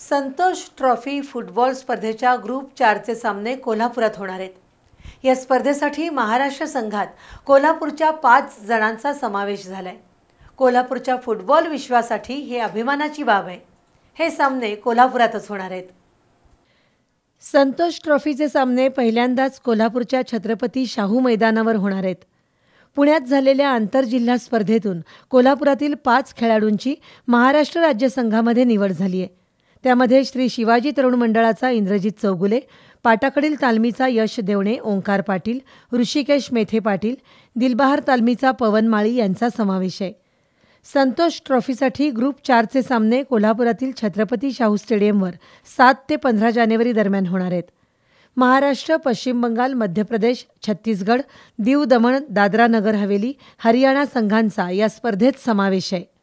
Santosh trophy football स्पर्धेच्या group चारचे सामने कोल्हापुरात होणार आहेत या स्पर्धेसाठी महाराष्ट्र संघात कोल्हापूरच्या पाच जणांचा समावेश झाला आहे कोल्हापूरच्या फुटबॉल विश्वासाठी हे अभिमानाची बाब आहे हे सामने कोल्हापुरातच होणार आहेत संतोष ट्रॉफीचे सामने पहिल्यांदाच कोल्हापूरच्या छत्रपती शाहू मैदानावर होणार आहेत पुण्यात झालेल्या आंतरजिल्हा स्पर्धेतून कोल्हापुरातील पाच खेळाडूंची महाराष्ट्र राज्य संघामध्ये निवड झाली आहे त्यामध्ये श्री शिवाजी तरुण मंडळाचा इंद्रजित चौगुले पाटाकडील तालमीचा यश देवणे ओंकार पाटील ऋषिकेश मेथे पाटील दिलबहार तालमीचा पवन माळी यांचा समावेश आहे संतोष ट्रॉफीसाठी ग्रुप चारचे सामने कोल्हापुरातील छत्रपती शाहू स्टेडियमवर सात ते पंधरा जानेवारी दरम्यान होणार आहेत महाराष्ट्र पश्चिम बंगाल मध्य प्रदेश छत्तीसगड दीव दमण दादरा नगर हवेली हरियाणा संघांचा या स्पर्धेत समावेश आहे